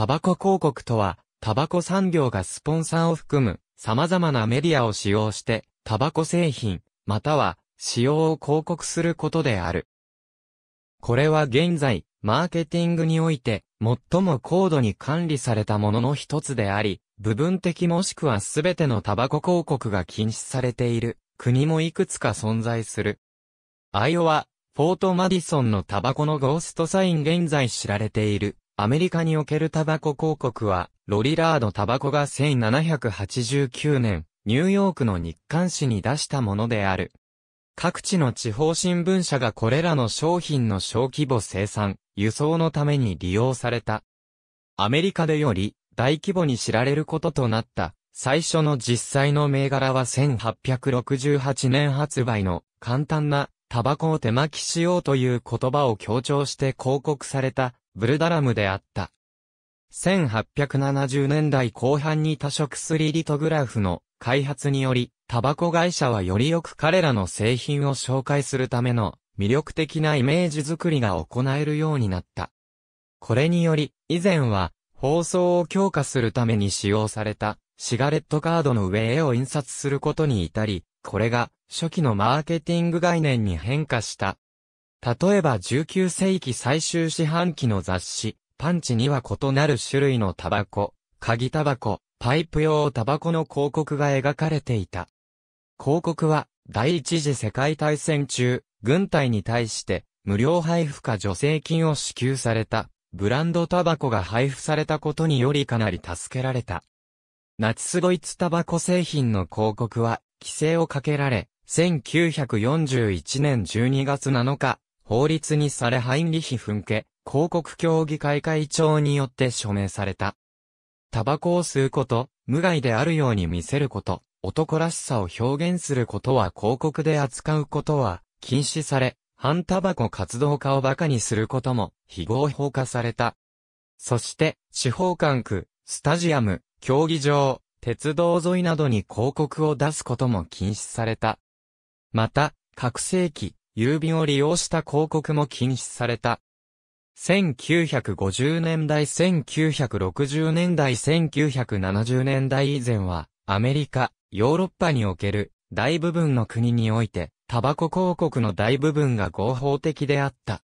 タバコ広告とは、タバコ産業がスポンサーを含む様々なメディアを使用して、タバコ製品、または使用を広告することである。これは現在、マーケティングにおいて、最も高度に管理されたものの一つであり、部分的もしくはすべてのタバコ広告が禁止されている、国もいくつか存在する。アイオワ、フォート・マディソンのタバコのゴーストサイン現在知られている。アメリカにおけるタバコ広告は、ロリラードタバコが1789年、ニューヨークの日刊誌に出したものである。各地の地方新聞社がこれらの商品の小規模生産、輸送のために利用された。アメリカでより大規模に知られることとなった、最初の実際の銘柄は1868年発売の簡単なタバコを手巻きしようという言葉を強調して広告されたブルダラムであった。1870年代後半に多色3リトグラフの開発により、タバコ会社はよりよく彼らの製品を紹介するための魅力的なイメージ作りが行えるようになった。これにより、以前は放送を強化するために使用されたシガレットカードの上絵を印刷することに至り、これが初期のマーケティング概念に変化した例えば19世紀最終四半期の雑誌、パンチには異なる種類のタバコ、鍵タバコ、パイプ用タバコの広告が描かれていた。広告は、第一次世界大戦中、軍隊に対して、無料配布か助成金を支給された、ブランドタバコが配布されたことによりかなり助けられた。ナチスドイツタバコ製品の広告は、規制をかけられ、1941年12月7日、法律にされハインリヒフンケ、広告協議会会長によって署名された。タバコを吸うこと、無害であるように見せること、男らしさを表現することは広告で扱うことは禁止され、反タバコ活動家を馬鹿にすることも非合法化された。そして、地方管区、スタジアム、競技場、鉄道沿いなどに広告を出すことも禁止された。また、拡声器、郵便を利用した広告も禁止された。1950年代、1960年代、1970年代以前は、アメリカ、ヨーロッパにおける大部分の国において、タバコ広告の大部分が合法的であった。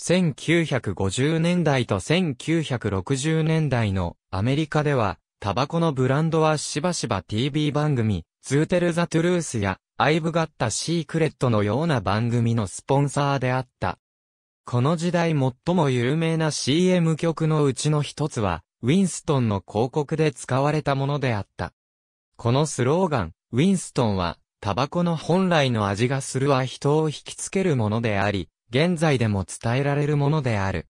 1950年代と1960年代のアメリカでは、タバコのブランドはしばしば TV 番組、ツーテルザトゥルースやアイブガッタシークレットのような番組のスポンサーであった。この時代最も有名な CM 曲のうちの一つは、ウィンストンの広告で使われたものであった。このスローガン、ウィンストンは、タバコの本来の味がするは人を引きつけるものであり、現在でも伝えられるものである。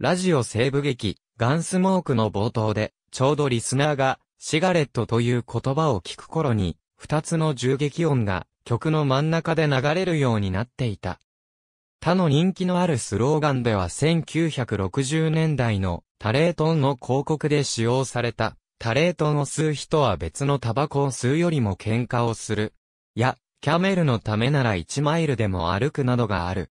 ラジオ西部劇、ガンスモークの冒頭で、ちょうどリスナーが、シガレットという言葉を聞く頃に、二つの銃撃音が曲の真ん中で流れるようになっていた。他の人気のあるスローガンでは1960年代のタレートンの広告で使用された、タレートンを吸う人は別のタバコを吸うよりも喧嘩をする。や、キャメルのためなら1マイルでも歩くなどがある。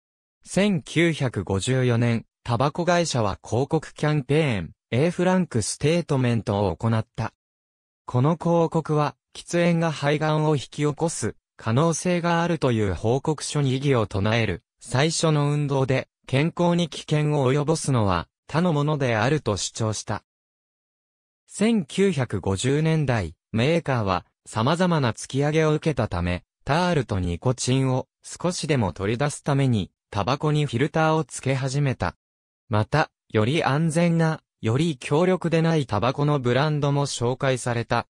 1954年、タバコ会社は広告キャンペーン、A フランクステートメントを行った。この広告は、喫煙が肺がんを引き起こす可能性があるという報告書に異議を唱える最初の運動で健康に危険を及ぼすのは他のものであると主張した。1950年代、メーカーは様々な突き上げを受けたため、タールとニコチンを少しでも取り出すために、タバコにフィルターをつけ始めた。また、より安全な、より強力でないタバコのブランドも紹介された。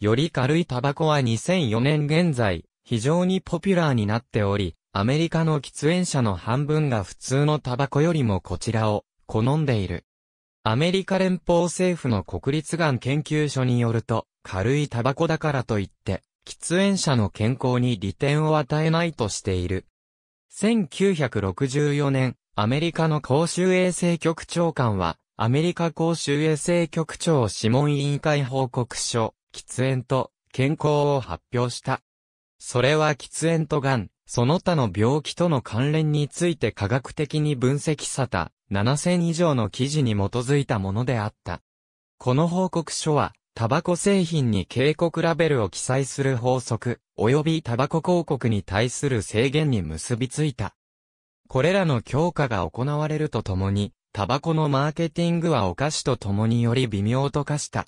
より軽いタバコは2004年現在、非常にポピュラーになっており、アメリカの喫煙者の半分が普通のタバコよりもこちらを好んでいる。アメリカ連邦政府の国立がん研究所によると、軽いタバコだからといって、喫煙者の健康に利点を与えないとしている。1964年、アメリカの公衆衛生局長官は、アメリカ公衆衛生局長諮問委員会報告書、喫煙と健康を発表した。それは喫煙と癌、その他の病気との関連について科学的に分析された7000以上の記事に基づいたものであった。この報告書は、タバコ製品に警告ラベルを記載する法則、及びタバコ広告に対する制限に結びついた。これらの強化が行われるとともに、タバコのマーケティングはお菓子とともにより微妙と化した。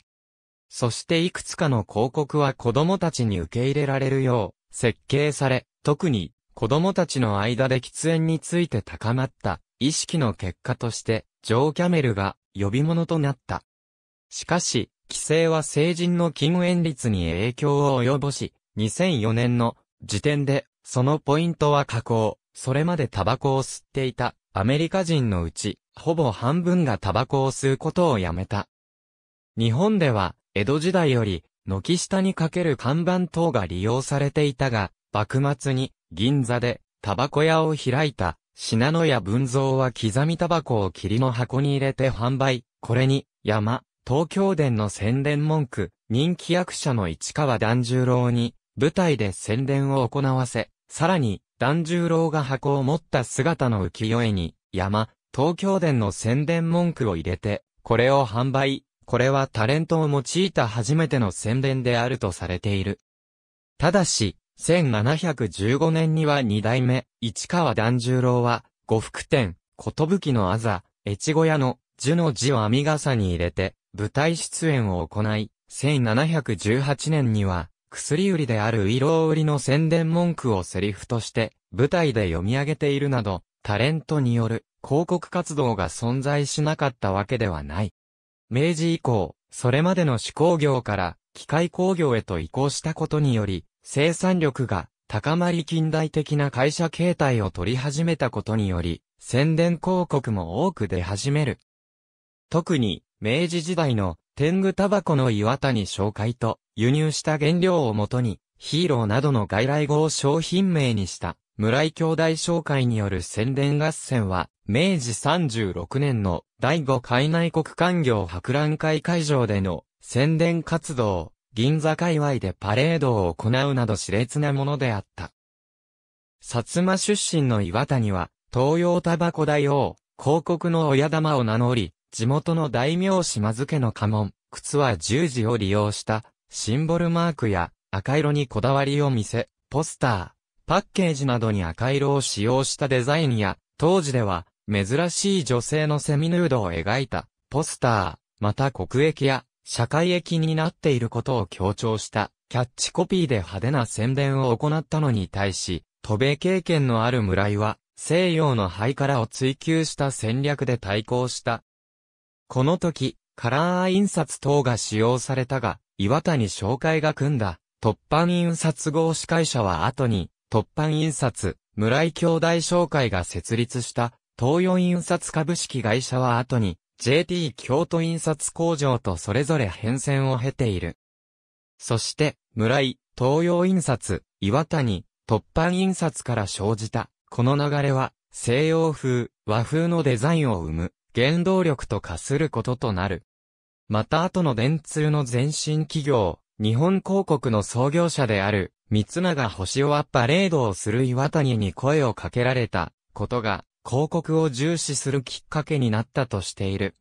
そしていくつかの広告は子供たちに受け入れられるよう設計され、特に子供たちの間で喫煙について高まった意識の結果として、ジョー・キャメルが呼び物となった。しかし、規制は成人の禁煙率に影響を及ぼし、2004年の時点で、そのポイントは加工。それまでタバコを吸っていたアメリカ人のうち、ほぼ半分がタバコを吸うことをやめた。日本では、江戸時代より、軒下にかける看板等が利用されていたが、幕末に銀座でタバコ屋を開いた、品野屋文蔵は刻みタバコを霧の箱に入れて販売。これに、山、東京伝の宣伝文句、人気役者の市川團十郎に、舞台で宣伝を行わせ、さらに、團十郎が箱を持った姿の浮世絵に、山、東京伝の宣伝文句を入れて、これを販売。これはタレントを用いた初めての宣伝であるとされている。ただし、1715年には二代目、市川團十郎は、呉服店、きのあざ、越後屋の、樹の字を編み傘に入れて、舞台出演を行い、1718年には、薬売りである色売りの宣伝文句をセリフとして、舞台で読み上げているなど、タレントによる広告活動が存在しなかったわけではない。明治以降、それまでの手工業から機械工業へと移行したことにより、生産力が高まり近代的な会社形態を取り始めたことにより、宣伝広告も多く出始める。特に、明治時代の天狗タバコの岩谷紹介と輸入した原料をもとに、ヒーローなどの外来語を商品名にした村井兄弟商会による宣伝合戦は、明治36年の第5海内国官業博覧会会場での宣伝活動、銀座界隈でパレードを行うなど熾烈なものであった。薩摩出身の岩谷は、東洋タバコ大王、広告の親玉を名乗り、地元の大名島付の家紋、靴は十字を利用した、シンボルマークや赤色にこだわりを見せ、ポスター、パッケージなどに赤色を使用したデザインや、当時では、珍しい女性のセミヌードを描いた、ポスター、また国益や、社会益になっていることを強調した、キャッチコピーで派手な宣伝を行ったのに対し、渡米経験のある村井は、西洋のハイカラを追求した戦略で対抗した。この時、カラー印刷等が使用されたが、岩谷商会が組んだ、突破印刷合司会社は後に、突版印刷、村井兄弟商会が設立した東洋印刷株式会社は後に JT 京都印刷工場とそれぞれ変遷を経ている。そして、村井、東洋印刷、岩谷、突版印刷から生じた、この流れは、西洋風、和風のデザインを生む、原動力と化することとなる。また後の電通の前身企業、日本広告の創業者である、三が星をアッパレードをする岩谷に声をかけられたことが広告を重視するきっかけになったとしている。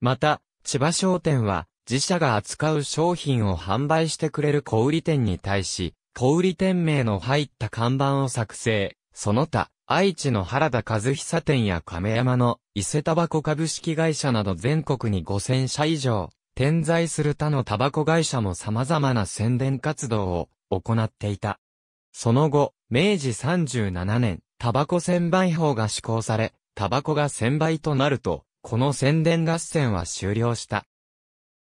また、千葉商店は自社が扱う商品を販売してくれる小売店に対し、小売店名の入った看板を作成、その他、愛知の原田和久店や亀山の伊勢タバコ株式会社など全国に5000社以上、点在する他のタバコ会社も様々な宣伝活動を行っていた。その後、明治37年、タバコ専売法が施行され、タバコが専売となると、この宣伝合戦は終了した。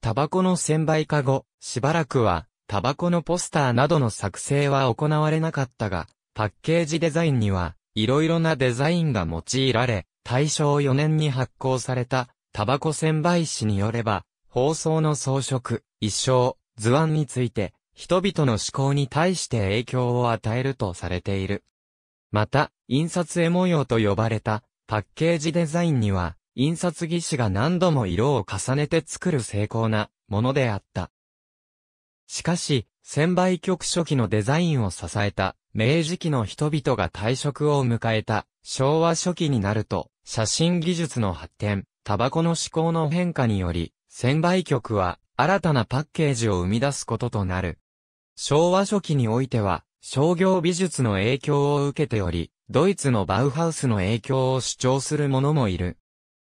タバコの専売化後、しばらくは、タバコのポスターなどの作成は行われなかったが、パッケージデザインには、いろいろなデザインが用いられ、大正4年に発行された、タバコ専売誌によれば、放送の装飾、一生、図案について、人々の思考に対して影響を与えるとされている。また、印刷絵模様と呼ばれたパッケージデザインには、印刷技師が何度も色を重ねて作る精巧なものであった。しかし、千倍局初期のデザインを支えた明治期の人々が退職を迎えた昭和初期になると、写真技術の発展、タバコの思考の変化により、千倍局は新たなパッケージを生み出すこととなる。昭和初期においては、商業美術の影響を受けており、ドイツのバウハウスの影響を主張する者もいる。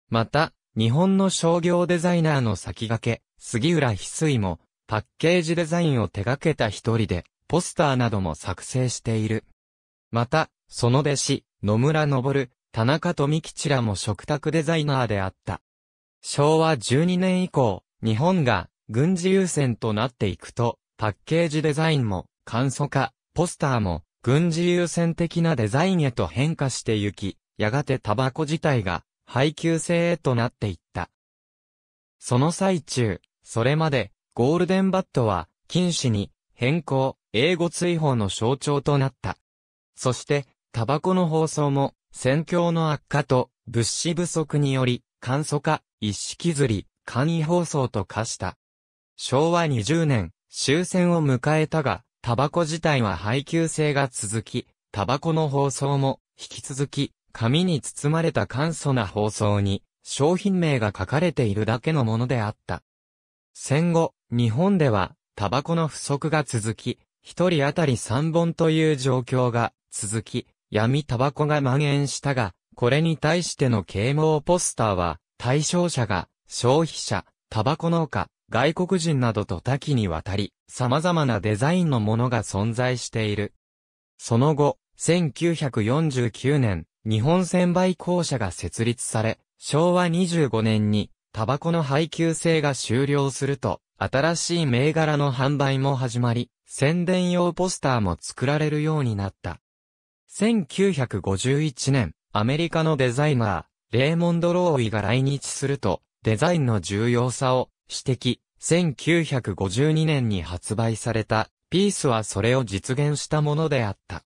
また、日本の商業デザイナーの先駆け、杉浦翡翠も、パッケージデザインを手掛けた一人で、ポスターなども作成している。また、その弟子、野村昇、田中富吉らも食卓デザイナーであった。昭和12年以降、日本が軍事優先となっていくと、パッケージデザインも、簡素化、ポスターも、軍事優先的なデザインへと変化してゆき、やがてタバコ自体が、配給制へとなっていった。その最中、それまで、ゴールデンバットは、禁止に、変更、英語追放の象徴となった。そして、タバコの放送も、戦況の悪化と、物資不足により、簡素化、一式ずり、簡易放送と化した。昭和20年、終戦を迎えたが、タバコ自体は配給制が続き、タバコの包装も、引き続き、紙に包まれた簡素な包装に、商品名が書かれているだけのものであった。戦後、日本では、タバコの不足が続き、一人当たり3本という状況が続き、闇タバコが蔓延したが、これに対しての啓蒙ポスターは、対象者が、消費者、タバコ農家、外国人などと多岐にわたり、様々なデザインのものが存在している。その後、1949年、日本専売公社が設立され、昭和25年に、タバコの配給制が終了すると、新しい銘柄の販売も始まり、宣伝用ポスターも作られるようになった。1951年、アメリカのデザイナー、レーモンド・ローイが来日すると、デザインの重要さを指摘、1952年に発売された、ピースはそれを実現したものであった。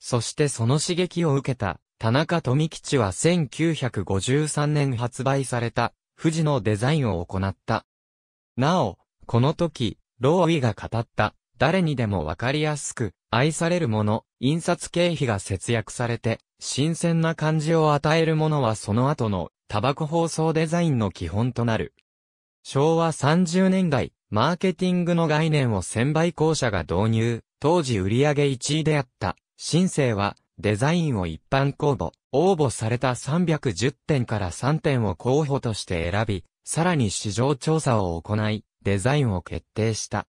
そしてその刺激を受けた、田中富吉は1953年発売された、富士のデザインを行った。なお、この時、ローウィが語った、誰にでもわかりやすく、愛されるもの、印刷経費が節約されて、新鮮な感じを与えるものはその後の、タバコ包装デザインの基本となる。昭和30年代、マーケティングの概念を専売公社が導入、当時売上1位であった、新生は、デザインを一般公募、応募された310点から3点を候補として選び、さらに市場調査を行い、デザインを決定した。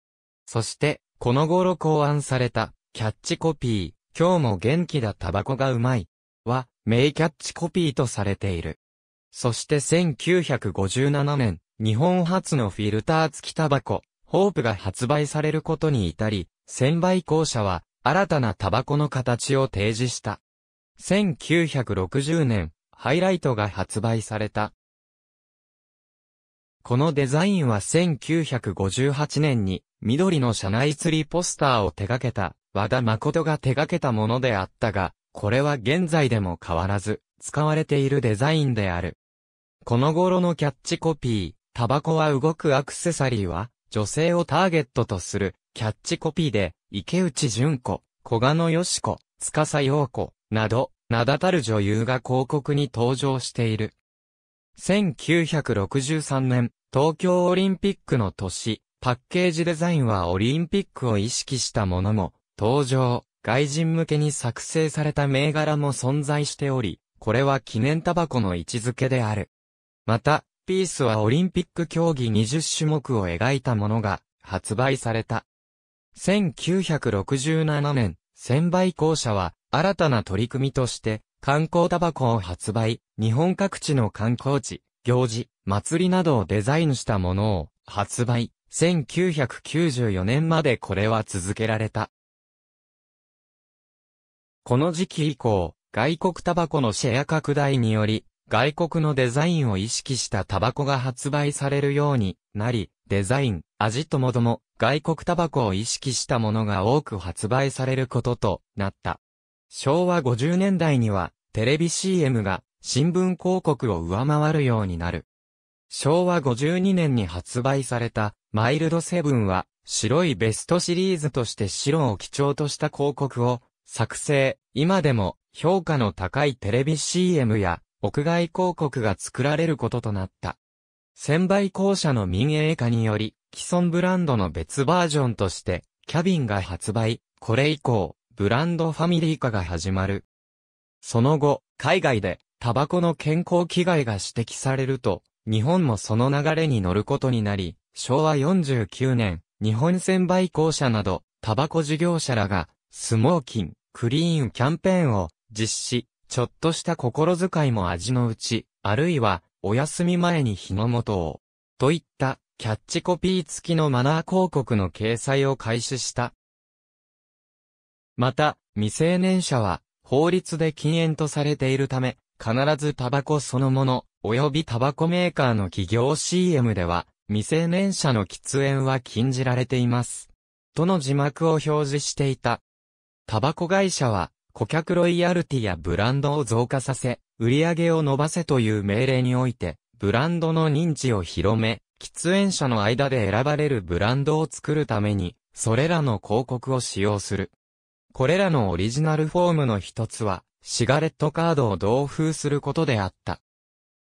そして、この頃考案された、キャッチコピー、今日も元気だタバコがうまい、は、名キャッチコピーとされている。そして1957年、日本初のフィルター付きタバコ、ホープが発売されることに至り、専売公社は新たなタバコの形を提示した。1960年、ハイライトが発売された。このデザインは1958年に緑の車内釣りポスターを手掛けた和田誠が手掛けたものであったが、これは現在でも変わらず使われているデザインである。この頃のキャッチコピー、タバコは動くアクセサリーは、女性をターゲットとする、キャッチコピーで、池内淳子、小賀野よし子、司陽子、など、名だたる女優が広告に登場している。1963年、東京オリンピックの年、パッケージデザインはオリンピックを意識したものも、登場、外人向けに作成された銘柄も存在しており、これは記念タバコの位置づけである。また、ピースはオリンピック競技20種目を描いたものが発売された。1967年、千倍公社は新たな取り組みとして観光タバコを発売、日本各地の観光地、行事、祭りなどをデザインしたものを発売。1994年までこれは続けられた。この時期以降、外国タバコのシェア拡大により、外国のデザインを意識したタバコが発売されるようになり、デザイン、味ともども、外国タバコを意識したものが多く発売されることとなった。昭和50年代には、テレビ CM が新聞広告を上回るようになる。昭和52年に発売された、マイルドセブンは、白いベストシリーズとして白を基調とした広告を、作成、今でも評価の高いテレビ CM や屋外広告が作られることとなった。専売公社の民営化により、既存ブランドの別バージョンとして、キャビンが発売、これ以降、ブランドファミリー化が始まる。その後、海外で、タバコの健康危害が指摘されると、日本もその流れに乗ることになり、昭和49年、日本専売公社など、タバコ事業者らが、スモーキン、クリーンキャンペーンを実施、ちょっとした心遣いも味のうち、あるいは、お休み前に日の元を、といったキャッチコピー付きのマナー広告の掲載を開始した。また、未成年者は、法律で禁煙とされているため、必ずタバコそのもの、及びタバコメーカーの企業 CM では、未成年者の喫煙は禁じられています。との字幕を表示していた。タバコ会社は、顧客ロイヤルティやブランドを増加させ、売上を伸ばせという命令において、ブランドの認知を広め、喫煙者の間で選ばれるブランドを作るために、それらの広告を使用する。これらのオリジナルフォームの一つは、シガレットカードを同封することであった。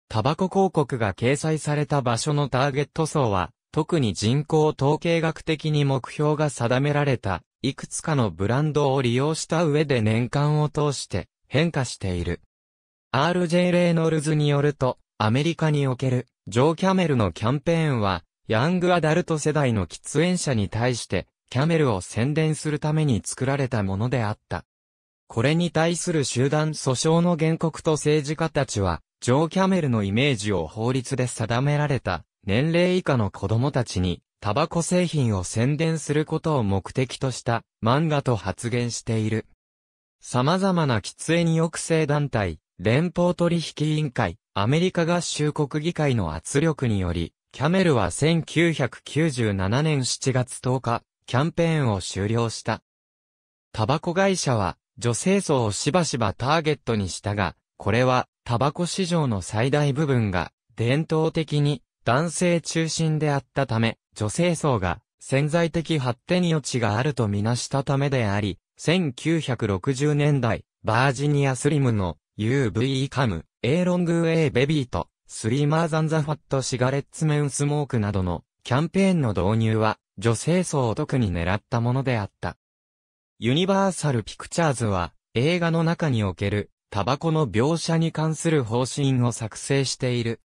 タバコ広告が掲載された場所のターゲット層は、特に人口統計学的に目標が定められた、いくつかのブランドを利用した上で年間を通して変化している。RJ レイノルズによると、アメリカにおけるジョー・キャメルのキャンペーンは、ヤングアダルト世代の喫煙者に対して、キャメルを宣伝するために作られたものであった。これに対する集団訴訟の原告と政治家たちは、ジョー・キャメルのイメージを法律で定められた年齢以下の子供たちに、タバコ製品を宣伝することを目的とした漫画と発言している。様々な喫煙抑制団体、連邦取引委員会、アメリカ合衆国議会の圧力により、キャメルは1997年7月10日、キャンペーンを終了した。タバコ会社は、女性層をしばしばターゲットにしたが、これは、タバコ市場の最大部分が、伝統的に、男性中心であったため、女性層が潜在的発展余地があるとみなしたためであり、1960年代、バージニアスリムの UVE カム、A ロングウェイベビーと、スリーマーザンザファットシガレッツメンスモークなどのキャンペーンの導入は女性層を特に狙ったものであった。ユニバーサルピクチャーズは映画の中におけるタバコの描写に関する方針を作成している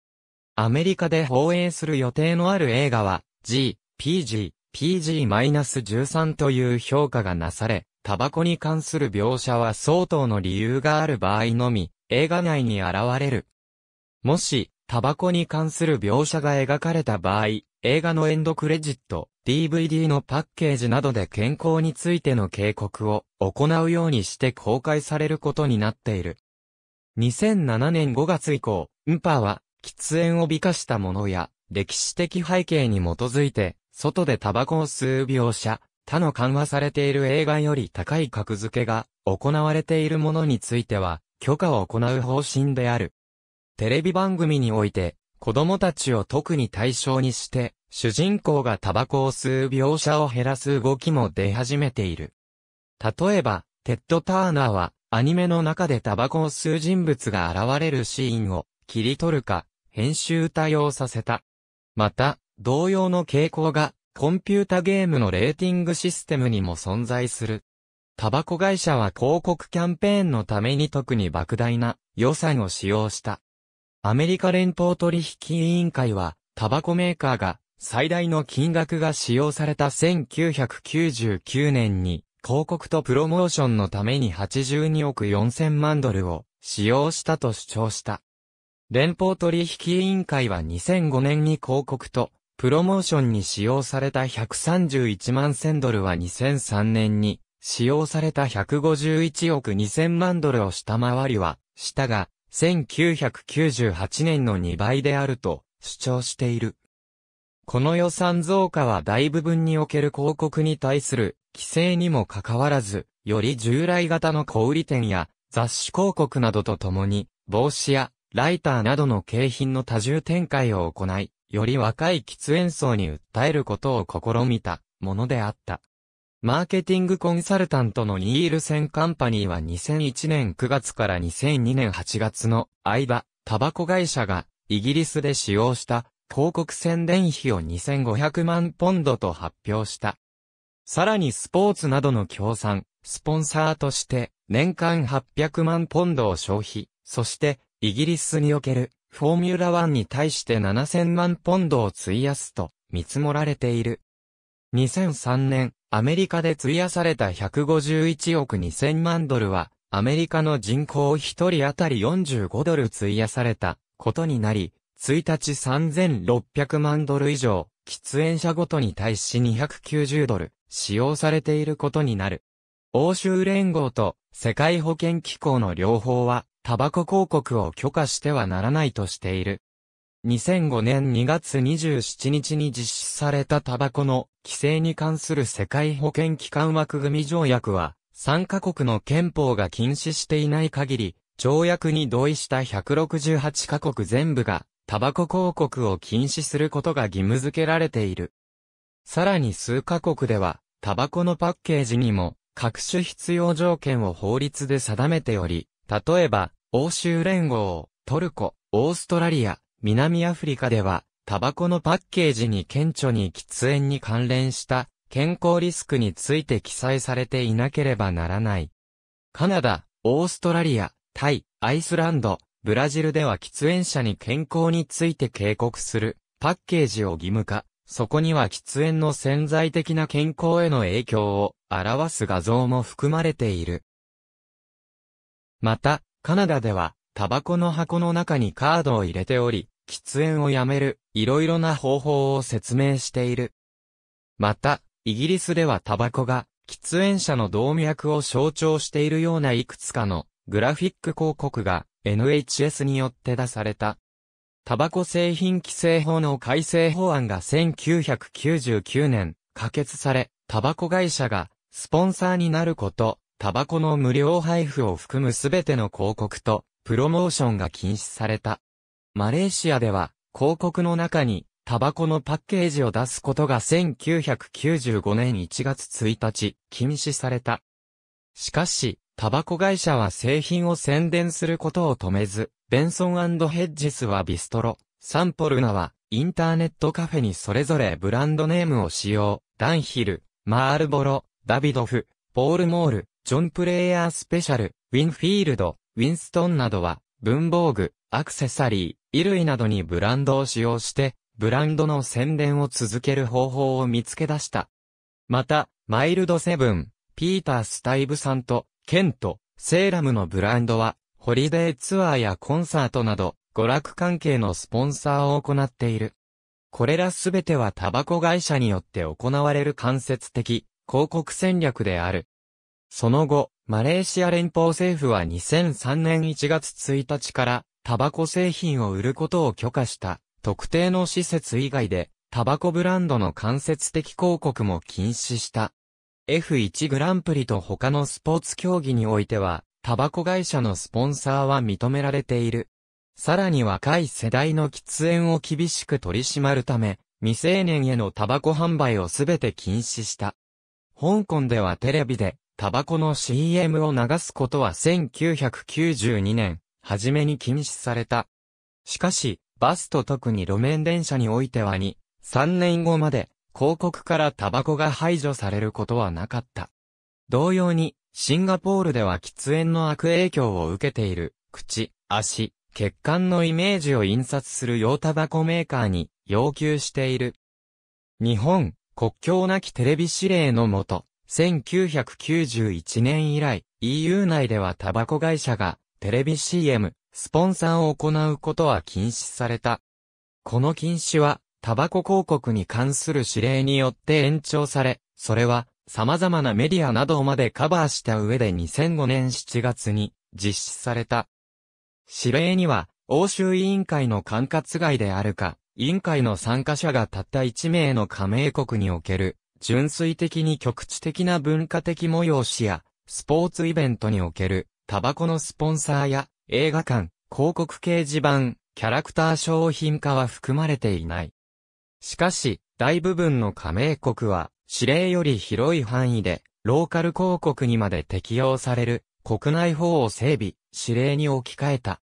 アメリカで放映する予定のある映画は、G、PG、PG-13 という評価がなされ、タバコに関する描写は相当の理由がある場合のみ、映画内に現れる。もし、タバコに関する描写が描かれた場合、映画のエンドクレジット、DVD のパッケージなどで健康についての警告を行うようにして公開されることになっている。2007年5月以降、ウンパーは喫煙を美化したものや、歴史的背景に基づいて、外でタバコを吸う描写、他の緩和されている映画より高い格付けが行われているものについては、許可を行う方針である。テレビ番組において、子供たちを特に対象にして、主人公がタバコを吸う描写を減らす動きも出始めている。例えば、テッド・ターナーは、アニメの中でタバコを吸う人物が現れるシーンを、切り取るか、編集多用させた。また、同様の傾向が、コンピュータゲームのレーティングシステムにも存在する。タバコ会社は広告キャンペーンのために特に莫大な予算を使用した。アメリカ連邦取引委員会は、タバコメーカーが最大の金額が使用された1999年に、広告とプロモーションのために82億4000万ドルを使用したと主張した。連邦取引委員会は2005年に広告と、プロモーションに使用された131万千ドルは2003年に、使用された151億2000万ドルを下回りは、したが、1998年の2倍であると主張している。この予算増加は大部分における広告に対する規制にもかかわらず、より従来型の小売店や雑誌広告などとともに、帽子やライターなどの景品の多重展開を行い、より若い喫煙層に訴えることを試みたものであった。マーケティングコンサルタントのニールセンカンパニーは2001年9月から2002年8月の間、タバコ会社がイギリスで使用した広告宣伝費を2500万ポンドと発表した。さらにスポーツなどの協賛、スポンサーとして年間800万ポンドを消費、そしてイギリスにおけるフォーミュラワンに対して7000万ポンドを費やすと見積もられている。2003年、アメリカで費やされた151億2000万ドルは、アメリカの人口1人当たり45ドル費やされたことになり、1日3600万ドル以上、喫煙者ごとに対し290ドル使用されていることになる。欧州連合と世界保健機構の両方はタバコ広告を許可してはならないとしている。2005年2月27日に実施されたタバコの規制に関する世界保健機関枠組条約は、3カ国の憲法が禁止していない限り、条約に同意した168カ国全部が、タバコ広告を禁止することが義務付けられている。さらに数カ国では、タバコのパッケージにも、各種必要条件を法律で定めており、例えば、欧州連合、トルコ、オーストラリア、南アフリカでは、タバコのパッケージに顕著に喫煙に関連した健康リスクについて記載されていなければならない。カナダ、オーストラリア、タイ、アイスランド、ブラジルでは喫煙者に健康について警告するパッケージを義務化。そこには喫煙の潜在的な健康への影響を表す画像も含まれている。また、カナダでは、タバコの箱の中にカードを入れており、喫煙をやめる、いろいろな方法を説明している。また、イギリスではタバコが、喫煙者の動脈を象徴しているようないくつかの、グラフィック広告が、NHS によって出された。タバコ製品規制法の改正法案が1999年、可決され、タバコ会社が、スポンサーになること、タバコの無料配布を含むすべての広告と、プロモーションが禁止された。マレーシアでは、広告の中に、タバコのパッケージを出すことが1995年1月1日、禁止された。しかし、タバコ会社は製品を宣伝することを止めず、ベンソンヘッジスはビストロ、サンポルナはインターネットカフェにそれぞれブランドネームを使用、ダンヒル、マールボロ、ダビドフ、ポールモール、ジョン・プレイヤー・スペシャル、ウィンフィールド、ウィンストンなどは、文房具、アクセサリー、衣類などにブランドを使用して、ブランドの宣伝を続ける方法を見つけ出した。また、マイルドセブン、ピーター・スタイブさんと、ケント、セーラムのブランドは、ホリデーツアーやコンサートなど、娯楽関係のスポンサーを行っている。これらすべてはタバコ会社によって行われる間接的、広告戦略である。その後、マレーシア連邦政府は2003年1月1日から、タバコ製品を売ることを許可した、特定の施設以外で、タバコブランドの間接的広告も禁止した。F1 グランプリと他のスポーツ競技においては、タバコ会社のスポンサーは認められている。さらに若い世代の喫煙を厳しく取り締まるため、未成年へのタバコ販売をすべて禁止した。香港ではテレビでタバコの CM を流すことは1992年、初めに禁止された。しかし、バスと特に路面電車においては2、3年後まで、広告からタバコが排除されることはなかった。同様に、シンガポールでは喫煙の悪影響を受けている、口、足、血管のイメージを印刷する用タバコメーカーに要求している。日本、国境なきテレビ指令のもと、1991年以来、EU 内ではタバコ会社がテレビ CM、スポンサーを行うことは禁止された。この禁止は、タバコ広告に関する指令によって延長され、それは様々なメディアなどまでカバーした上で2005年7月に実施された。指令には、欧州委員会の管轄外であるか、委員会の参加者がたった1名の加盟国における純粋的に局地的な文化的催しや、スポーツイベントにおける、タバコのスポンサーや、映画館、広告掲示板、キャラクター商品化は含まれていない。しかし、大部分の加盟国は、指令より広い範囲で、ローカル広告にまで適用される、国内法を整備、指令に置き換えた。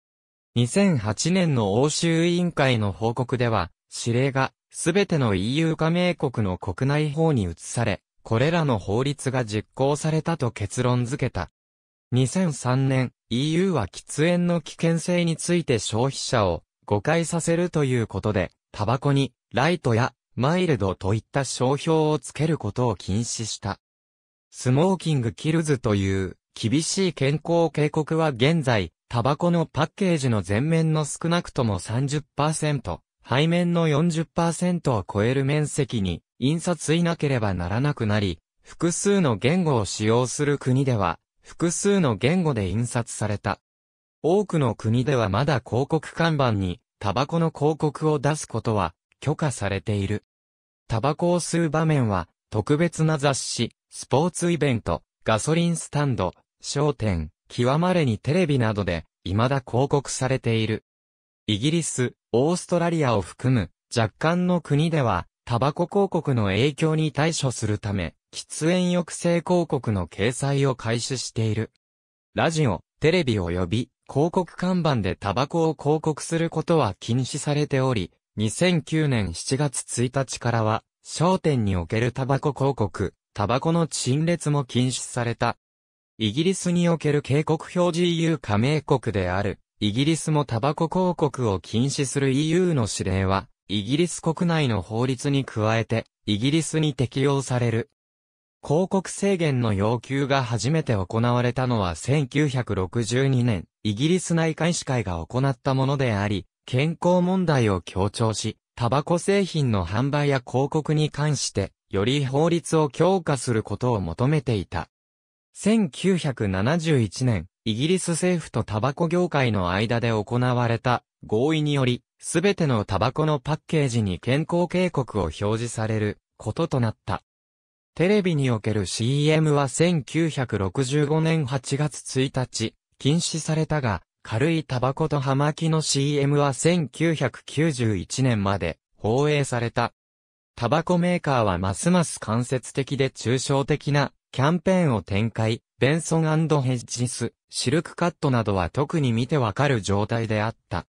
2008年の欧州委員会の報告では、指令がすべての EU 加盟国の国内法に移され、これらの法律が実行されたと結論付けた。2003年、EU は喫煙の危険性について消費者を誤解させるということで、タバコにライトやマイルドといった商標をつけることを禁止した。スモーキングキルズという厳しい健康警告は現在、タバコのパッケージの全面の少なくとも30%、背面の40%を超える面積に印刷いなければならなくなり、複数の言語を使用する国では、複数の言語で印刷された。多くの国ではまだ広告看板に、タバコの広告を出すことは許可されている。タバコを吸う場面は、特別な雑誌、スポーツイベント、ガソリンスタンド、商店、極まれにテレビなどで、未だ広告されている。イギリス、オーストラリアを含む若干の国では、タバコ広告の影響に対処するため、喫煙抑制広告の掲載を開始している。ラジオ、テレビ及び広告看板でタバコを広告することは禁止されており、2009年7月1日からは、商店におけるタバコ広告、タバコの陳列も禁止された。イギリスにおける警告表 GU 加盟国であるイギリスもタバコ広告を禁止する EU の指令は、イギリス国内の法律に加えて、イギリスに適用される。広告制限の要求が初めて行われたのは1962年、イギリス内科医師会が行ったものであり、健康問題を強調し、タバコ製品の販売や広告に関して、より法律を強化することを求めていた。1971年、イギリス政府とタバコ業界の間で行われた合意により、すべてのタバコのパッケージに健康警告を表示されることとなった。テレビにおける CM は1965年8月1日、禁止されたが、軽いタバコと葉巻の CM は1991年まで放映された。タバコメーカーはますます間接的で抽象的なキャンペーンを展開、ベンソンヘッジス、シルクカットなどは特に見てわかる状態であった。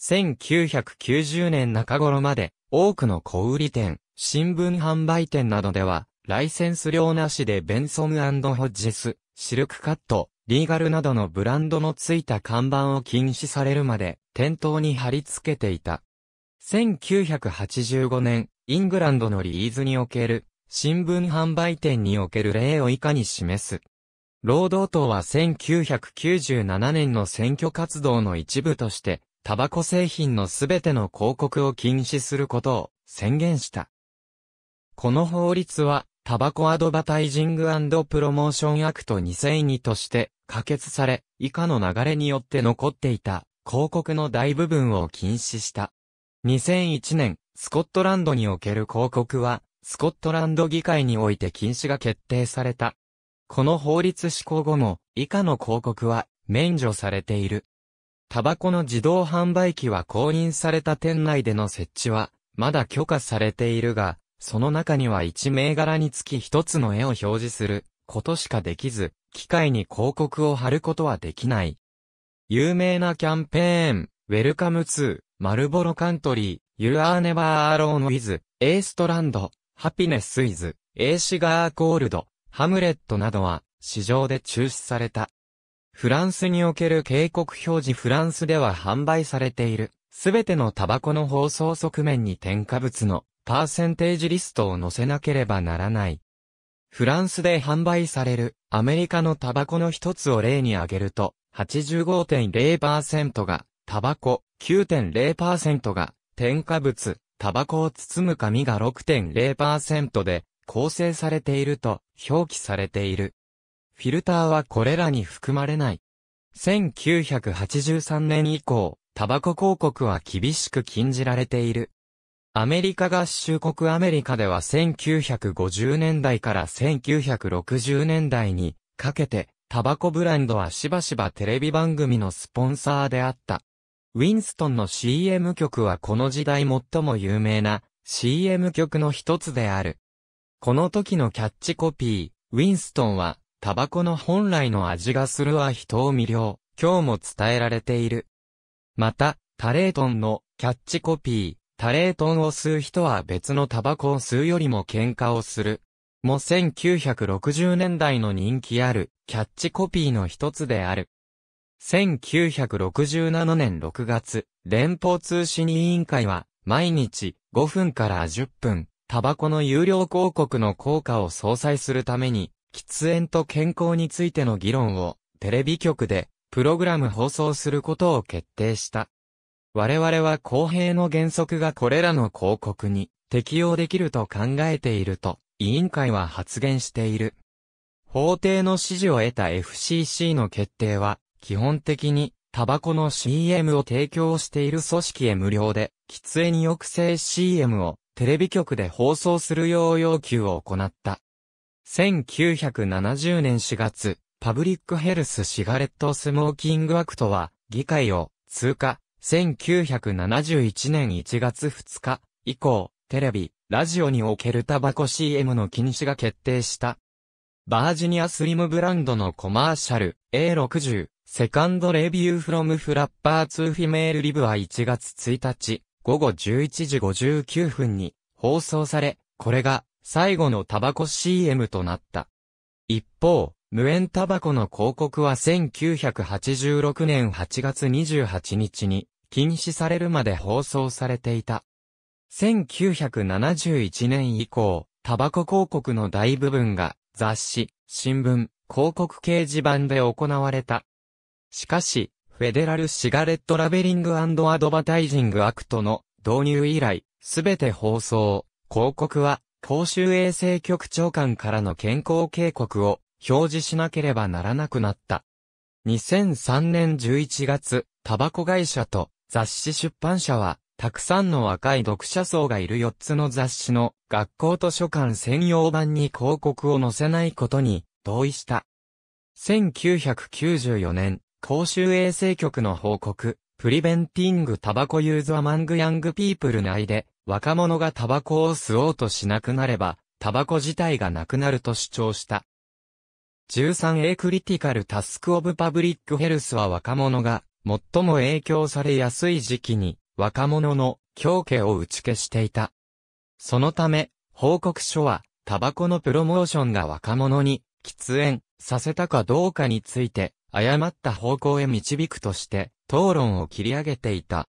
1990年中頃まで、多くの小売店、新聞販売店などでは、ライセンス料なしでベンソンヘッジス、シルクカット、リーガルなどのブランドのついた看板を禁止されるまで、店頭に貼り付けていた。1985年、イングランドのリーズにおける新聞販売店における例を以下に示す。労働党は1997年の選挙活動の一部として、タバコ製品のすべての広告を禁止することを宣言した。この法律は、タバコアドバタイジングプロモーションアクト2002として可決され、以下の流れによって残っていた広告の大部分を禁止した。2001年、スコットランドにおける広告は、スコットランド議会において禁止が決定された。この法律施行後も、以下の広告は免除されている。タバコの自動販売機は公認された店内での設置は、まだ許可されているが、その中には1銘柄につき1つの絵を表示することしかできず、機械に広告を貼ることはできない。有名なキャンペーン、ウェルカムツー、マルボロカントリー、You are never alone with, エーストランド、ハピネスイズ、エーシガーゴールド、ハムレットなどは、市場で中止された。フランスにおける警告表示フランスでは販売されている、すべてのタバコの包装側面に添加物のパーセンテージリストを載せなければならない。フランスで販売されるアメリカのタバコの一つを例に挙げると、85.0%がタバコ、9.0%が添加物、タバコを包む紙が6.0%で構成されていると表記されている。フィルターはこれらに含まれない。1983年以降、タバコ広告は厳しく禁じられている。アメリカ合衆国アメリカでは1950年代から1960年代にかけてタバコブランドはしばしばテレビ番組のスポンサーであった。ウィンストンの CM 曲はこの時代最も有名な CM 曲の一つである。この時のキャッチコピー、ウィンストンは、タバコの本来の味がするは人を魅了、今日も伝えられている。また、タレートンのキャッチコピー、タレートンを吸う人は別のタバコを吸うよりも喧嘩をする。も1960年代の人気あるキャッチコピーの一つである。1967年6月、連邦通信委員会は、毎日5分から10分、タバコの有料広告の効果を相殺するために、喫煙と健康についての議論を、テレビ局で、プログラム放送することを決定した。我々は公平の原則がこれらの広告に適用できると考えていると、委員会は発言している。法廷の指示を得た FCC の決定は、基本的にタバコの CM を提供している組織へ無料で、喫煙抑制 CM をテレビ局で放送するよう要求を行った。1970年4月、パブリックヘルスシガレットスモーキングアクトは、議会を通過、1971年1月2日以降、テレビ、ラジオにおけるタバコ CM の禁止が決定した。バージニアスリムブランドのコマーシャル A60 セカンドレビューフロムフラッパーツーフィメールリブは1月1日午後11時59分に放送され、これが最後のタバコ CM となった。一方、無縁タバコの広告は1986年8月28日に禁止されるまで放送されていた。1971年以降、タバコ広告の大部分が雑誌、新聞、広告掲示板で行われた。しかし、フェデラル・シガレット・ラベリング・アドバタイジング・アクトの導入以来、すべて放送、広告は、公衆衛生局長官からの健康警告を表示しなければならなくなった。2003年11月、タバコ会社と雑誌出版社は、たくさんの若い読者層がいる4つの雑誌の学校図書館専用版に広告を載せないことに同意した。1994年、公衆衛生局の報告、プリベンティングタバコユーズアマングヤングピープル内で、若者がタバコを吸おうとしなくなれば、タバコ自体がなくなると主張した。13A クリティカルタスクオブパブリックヘルスは若者が最も影響されやすい時期に若者の狂気を打ち消していた。そのため、報告書はタバコのプロモーションが若者に喫煙させたかどうかについて誤った方向へ導くとして、討論を切り上げていた。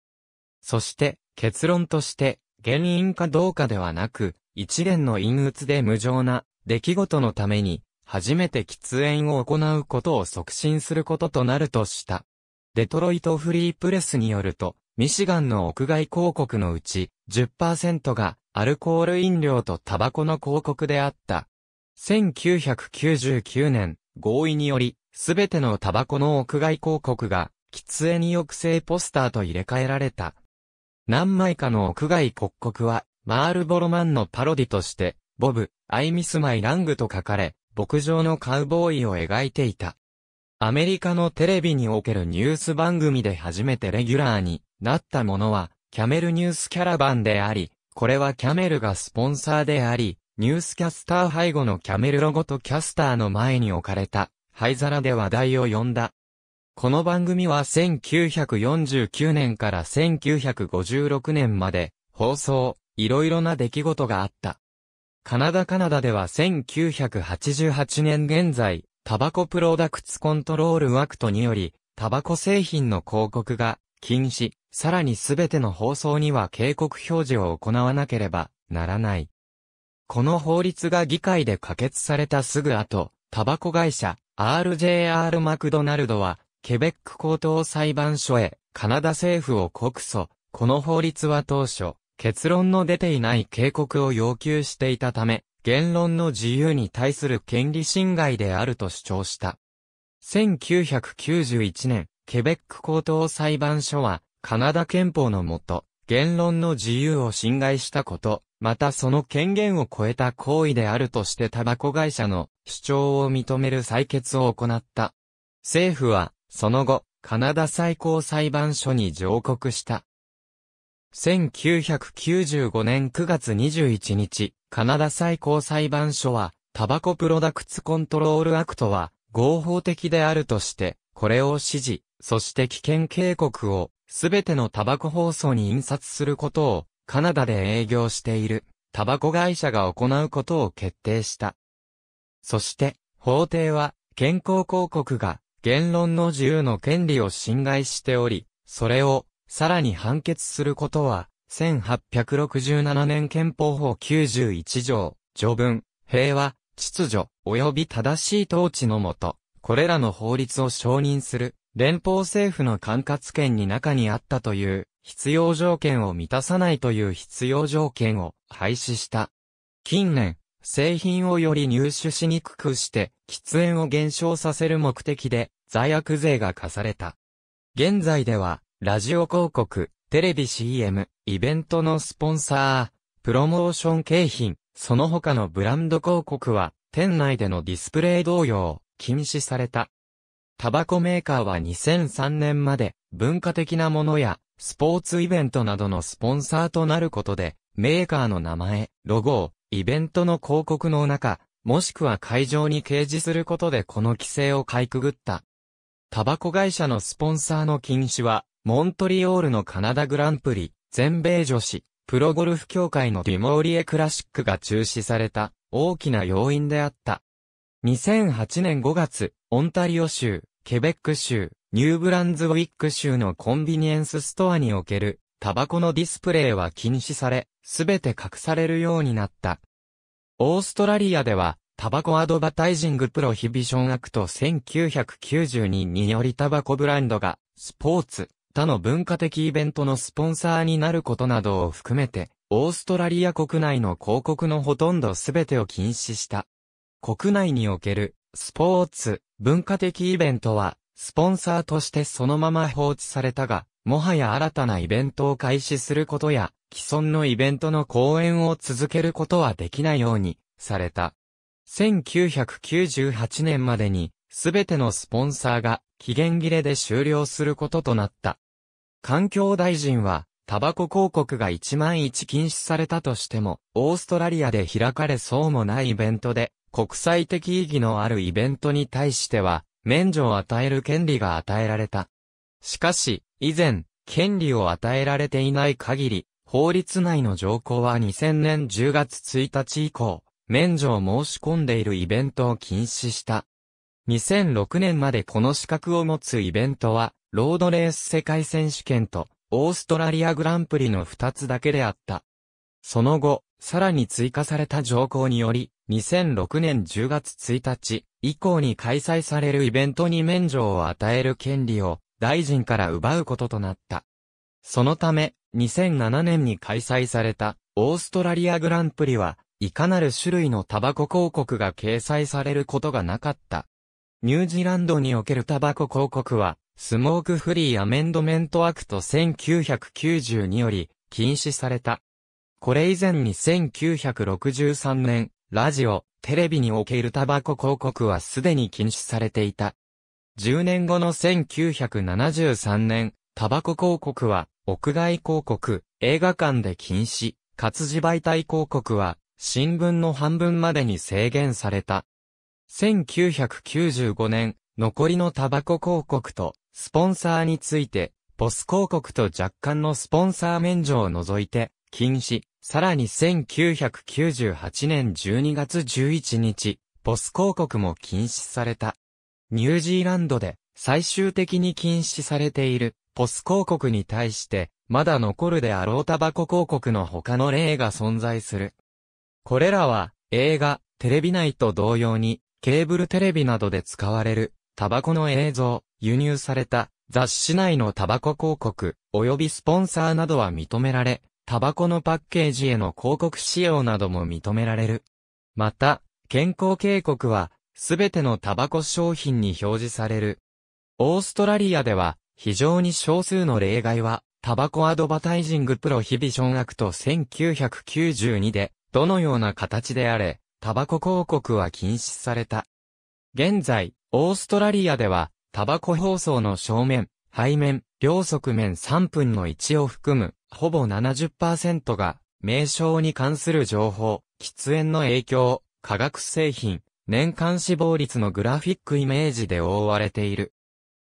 そして、結論として、原因かどうかではなく、一連の陰鬱で無情な出来事のために、初めて喫煙を行うことを促進することとなるとした。デトロイトフリープレスによると、ミシガンの屋外広告のうち10%がアルコール飲料とタバコの広告であった。1999年、合意により、すべてのタバコの屋外広告が、喫煙抑制ポスターと入れ替えられた。何枚かの屋外広告は、マールボロマンのパロディとして、ボブ、アイミスマイラングと書かれ、牧場のカウボーイを描いていた。アメリカのテレビにおけるニュース番組で初めてレギュラーになったものは、キャメルニュースキャラバンであり、これはキャメルがスポンサーであり、ニュースキャスター背後のキャメルロゴとキャスターの前に置かれた灰皿で話題を呼んだ。この番組は1949年から1956年まで放送、いろいろな出来事があった。カナダカナダでは1988年現在、タバコプロダクツコントロールアクトにより、タバコ製品の広告が禁止、さらにすべての放送には警告表示を行わなければならない。この法律が議会で可決されたすぐ後、タバコ会社、RJR マクドナルドは、ケベック高等裁判所へ、カナダ政府を告訴。この法律は当初、結論の出ていない警告を要求していたため、言論の自由に対する権利侵害であると主張した。1991年、ケベック高等裁判所は、カナダ憲法のもと、言論の自由を侵害したこと、またその権限を超えた行為であるとしてタバコ会社の主張を認める採決を行った。政府は、その後、カナダ最高裁判所に上告した。1995年9月21日、カナダ最高裁判所は、タバコプロダクツコントロールアクトは合法的であるとして、これを支持、そして危険警告をすべてのタバコ放送に印刷することをカナダで営業している、タバコ会社が行うことを決定した。そして、法廷は、健康広告が、言論の自由の権利を侵害しており、それを、さらに判決することは、1867年憲法法91条、条文、平和、秩序、及び正しい統治のもと、これらの法律を承認する、連邦政府の管轄権に中にあったという必要条件を満たさないという必要条件を廃止した。近年、製品をより入手しにくくして喫煙を減少させる目的で罪悪税が課された。現在では、ラジオ広告、テレビ CM、イベントのスポンサー、プロモーション景品、その他のブランド広告は、店内でのディスプレイ同様、禁止された。タバコメーカーは2003年まで文化的なものやスポーツイベントなどのスポンサーとなることで、メーカーの名前、ロゴを、イベントの広告の中、もしくは会場に掲示することでこの規制をかいくぐった。タバコ会社のスポンサーの禁止は、モントリオールのカナダグランプリ、全米女子、プロゴルフ協会のデュモーリエクラシックが中止された、大きな要因であった。2008年5月、オンタリオ州、ケベック州、ニューブランズウィック州のコンビニエンスストアにおける、タバコのディスプレイは禁止され、すべて隠されるようになった。オーストラリアでは、タバコアドバタイジングプロヒビションアクト1992によりタバコブランドが、スポーツ、他の文化的イベントのスポンサーになることなどを含めて、オーストラリア国内の広告のほとんどすべてを禁止した。国内におけるスポーツ、文化的イベントは、スポンサーとしてそのまま放置されたが、もはや新たなイベントを開始することや、既存のイベントの講演を続けることはできないようにされた。1998年までに、すべてのスポンサーが期限切れで終了することとなった。環境大臣は、タバコ広告が1万1禁止されたとしても、オーストラリアで開かれそうもないイベントで、国際的意義のあるイベントに対しては、免除を与える権利が与えられた。しかし、以前、権利を与えられていない限り、法律内の条項は2000年10月1日以降、免除を申し込んでいるイベントを禁止した。2006年までこの資格を持つイベントは、ロードレース世界選手権と、オーストラリアグランプリの2つだけであった。その後、さらに追加された条項により、2006年10月1日以降に開催されるイベントに免除を与える権利を大臣から奪うこととなった。そのため、2007年に開催されたオーストラリアグランプリは、いかなる種類のタバコ広告が掲載されることがなかった。ニュージーランドにおけるタバコ広告は、スモークフリーアメンドメントアクト1 9 9 2より禁止された。これ以前に1963年、ラジオ、テレビにおけるタバコ広告はすでに禁止されていた。10年後の1973年、タバコ広告は、屋外広告、映画館で禁止、活字媒体広告は、新聞の半分までに制限された。1995年、残りのタバコ広告と、スポンサーについて、ボス広告と若干のスポンサー免除を除いて、禁止、さらに1998年12月11日、ボス広告も禁止された。ニュージーランドで最終的に禁止されているポス広告に対して、まだ残るであろうタバコ広告の他の例が存在する。これらは映画、テレビ内と同様にケーブルテレビなどで使われるタバコの映像、輸入された雑誌内のタバコ広告及びスポンサーなどは認められ、タバコのパッケージへの広告使用なども認められる。また、健康警告は、すべてのタバコ商品に表示される。オーストラリアでは、非常に少数の例外は、タバコアドバタイジングプロヒビションアクト1992で、どのような形であれ、タバコ広告は禁止された。現在、オーストラリアでは、タバコ放送の正面、背面、両側面3分の1を含む、ほぼ70%が、名称に関する情報、喫煙の影響、化学製品、年間死亡率のグラフィックイメージで覆われている。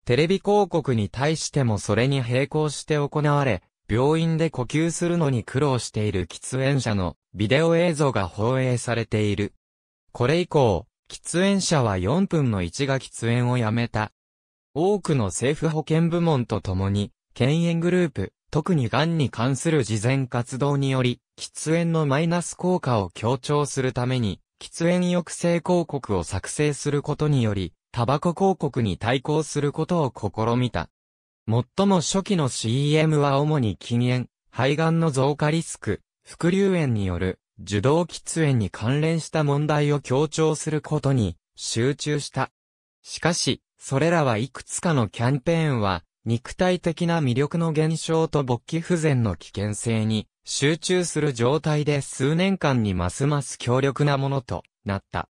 テレビ広告に対してもそれに並行して行われ、病院で呼吸するのに苦労している喫煙者のビデオ映像が放映されている。これ以降、喫煙者は4分の1が喫煙をやめた。多くの政府保健部門とともに、検煙グループ、特に癌に関する事前活動により、喫煙のマイナス効果を強調するために、喫煙抑制広告を作成することにより、タバコ広告に対抗することを試みた。最も初期の CM は主に禁煙、肺がんの増加リスク、副流炎による受動喫煙に関連した問題を強調することに集中した。しかし、それらはいくつかのキャンペーンは肉体的な魅力の減少と勃起不全の危険性に集中する状態で数年間にますます強力なものとなった。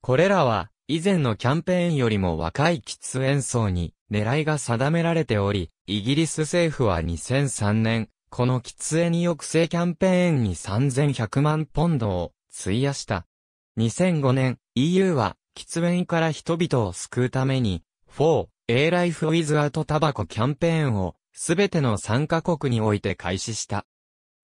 これらは以前のキャンペーンよりも若い喫煙層に狙いが定められており、イギリス政府は2003年、この喫煙抑制キャンペーンに3100万ポンドを費やした。2005年、EU は喫煙から人々を救うために、4、A-Life Without タバコキャンペーンを、すべての参加国において開始した。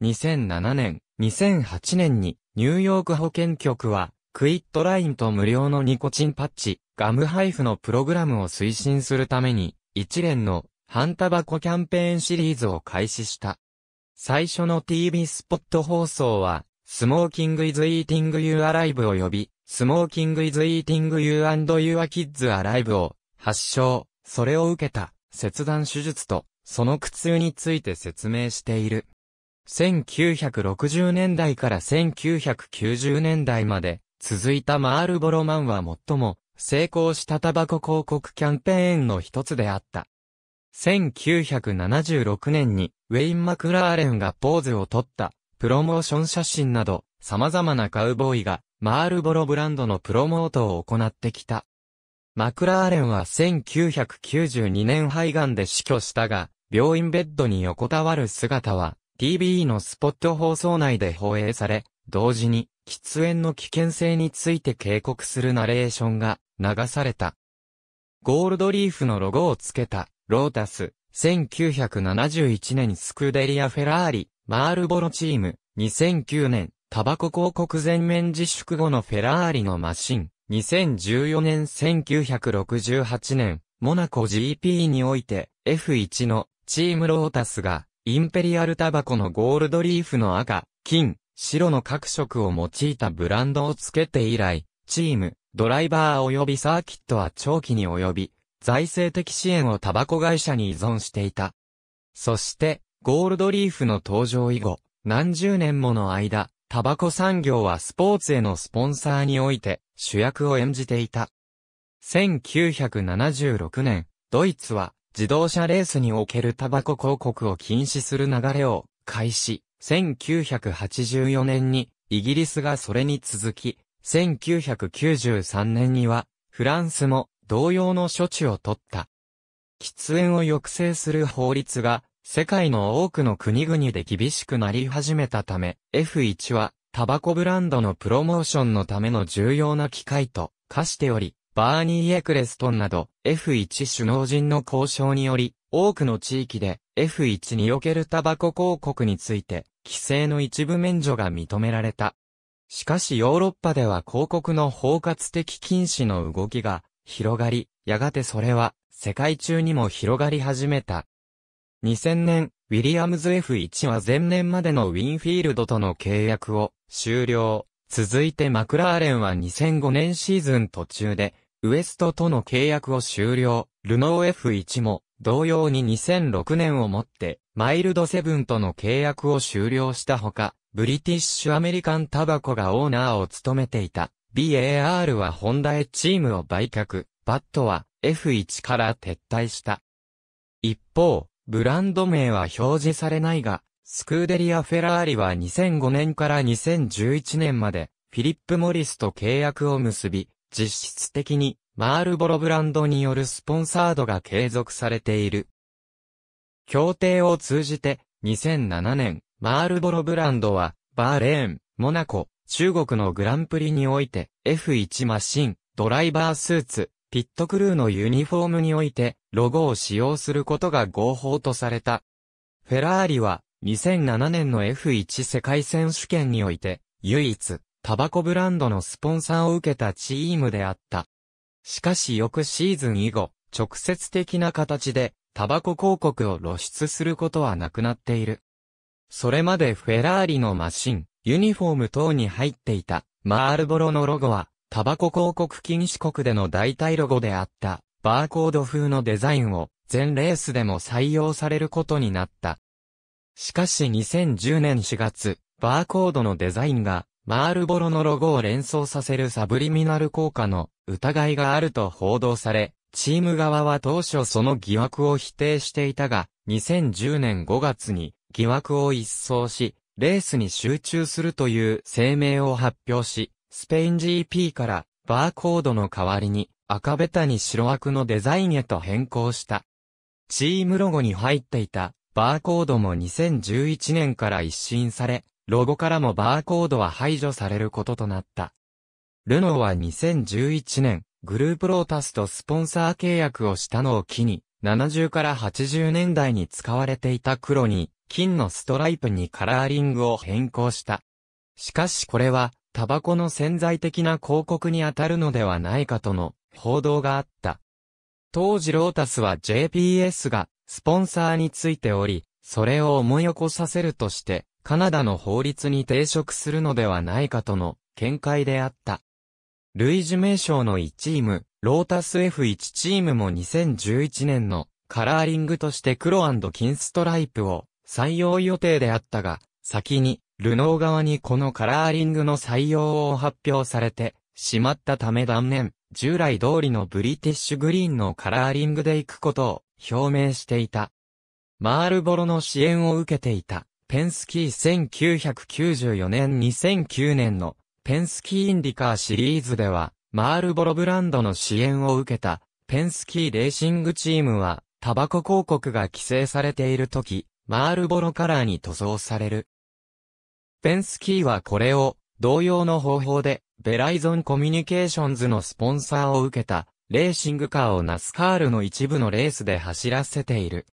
2007年、2008年に、ニューヨーク保健局は、クイットラインと無料のニコチンパッチ、ガム配布のプログラムを推進するために、一連の、半タバコキャンペーンシリーズを開始した。最初の TV スポット放送は、スモーキングイズイーティングユーアライブを呼び、スモーキングイズイーティングユーアンドユアキッズアライブを発症、それを受けた、切断手術と、その苦痛について説明している。1960年代から1990年代まで続いたマールボロマンは最も成功したタバコ広告キャンペーンの一つであった。1976年にウェイン・マクラーレンがポーズを取ったプロモーション写真など様々なカウボーイがマールボロブランドのプロモートを行ってきた。マクラーレンは1992年肺がんで死去したが、病院ベッドに横たわる姿は、TBE のスポット放送内で放映され、同時に、喫煙の危険性について警告するナレーションが流された。ゴールドリーフのロゴをつけた、ロータス、1971年スクデリア・フェラーリ、マールボロチーム、2009年、タバコ広告全面自粛後のフェラーリのマシン、2014年1968年、モナコ GP において F1 のチームロータスがインペリアルタバコのゴールドリーフの赤、金、白の各色を用いたブランドをつけて以来、チーム、ドライバー及びサーキットは長期に及び、財政的支援をタバコ会社に依存していた。そして、ゴールドリーフの登場以後、何十年もの間、タバコ産業はスポーツへのスポンサーにおいて主役を演じていた。1976年、ドイツは自動車レースにおけるタバコ広告を禁止する流れを開始。1984年にイギリスがそれに続き、1993年にはフランスも同様の処置を取った。喫煙を抑制する法律が世界の多くの国々で厳しくなり始めたため、F1 はタバコブランドのプロモーションのための重要な機会と化しており、バーニー・エクレストンなど F1 首脳陣の交渉により、多くの地域で F1 におけるタバコ広告について、規制の一部免除が認められた。しかしヨーロッパでは広告の包括的禁止の動きが広がり、やがてそれは世界中にも広がり始めた。2000年、ウィリアムズ F1 は前年までのウィンフィールドとの契約を終了。続いてマクラーレンは2005年シーズン途中で、ウエストとの契約を終了。ルノー F1 も同様に2006年をもって、マイルドセブンとの契約を終了したほか、ブリティッシュアメリカンタバコがオーナーを務めていた。BAR はホンダへチームを売却。バットは F1 から撤退した。一方、ブランド名は表示されないが、スクーデリア・フェラーリは2005年から2011年まで、フィリップ・モリスと契約を結び、実質的に、マールボロブランドによるスポンサードが継続されている。協定を通じて、2007年、マールボロブランドは、バーレーン、モナコ、中国のグランプリにおいて、F1 マシン、ドライバースーツ、ピットクルーのユニフォームにおいて、ロゴを使用することが合法とされた。フェラーリは、2007年の F1 世界選手権において、唯一、タバコブランドのスポンサーを受けたチームであった。しかし翌シーズン以後、直接的な形で、タバコ広告を露出することはなくなっている。それまでフェラーリのマシン、ユニフォーム等に入っていた、マールボロのロゴは、タバコ広告禁止国での代替ロゴであった、バーコード風のデザインを、全レースでも採用されることになった。しかし2010年4月、バーコードのデザインが、マールボロのロゴを連想させるサブリミナル効果の疑いがあると報道され、チーム側は当初その疑惑を否定していたが、2010年5月に疑惑を一掃し、レースに集中するという声明を発表し、スペイン GP からバーコードの代わりに赤ベタに白枠のデザインへと変更した。チームロゴに入っていたバーコードも2011年から一新され、ロゴからもバーコードは排除されることとなった。ルノーは2011年、グループロータスとスポンサー契約をしたのを機に、70から80年代に使われていた黒に、金のストライプにカラーリングを変更した。しかしこれは、タバコの潜在的な広告に当たるのではないかとの報道があった。当時ロータスは JPS がスポンサーについており、それを思い起こさせるとして、カナダの法律に抵触するのではないかとの見解であった。類似名称の1チーム、ロータス F1 チームも2011年のカラーリングとして黒金ストライプを採用予定であったが、先にルノー側にこのカラーリングの採用を発表されてしまったため断念、従来通りのブリティッシュグリーンのカラーリングで行くことを表明していた。マールボロの支援を受けていた、ペンスキー1994年2009年のペンスキーインディカーシリーズでは、マールボロブランドの支援を受けた、ペンスキーレーシングチームは、タバコ広告が規制されている時、マールボロカラーに塗装される。ペンスキーはこれを、同様の方法で、ベライゾンコミュニケーションズのスポンサーを受けた、レーシングカーをナスカールの一部のレースで走らせている。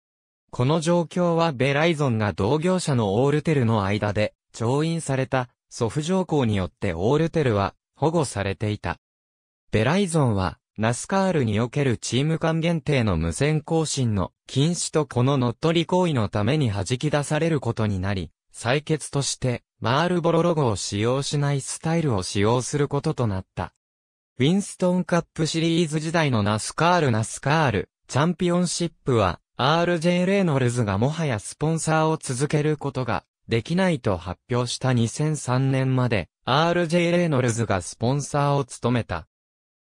この状況はベライゾンが同業者のオールテルの間で、調印された、祖父条項によってオールテルは、保護されていた。ベライゾンは、ナスカールにおけるチーム間限定の無線更新の禁止とこの乗っ取り行為のために弾き出されることになり、採決として、マールボロロゴを使用しないスタイルを使用することとなった。ウィンストンカップシリーズ時代のナスカールナスカール、チャンピオンシップは、RJ レイノルズがもはやスポンサーを続けることができないと発表した2003年まで RJ レイノルズがスポンサーを務めた。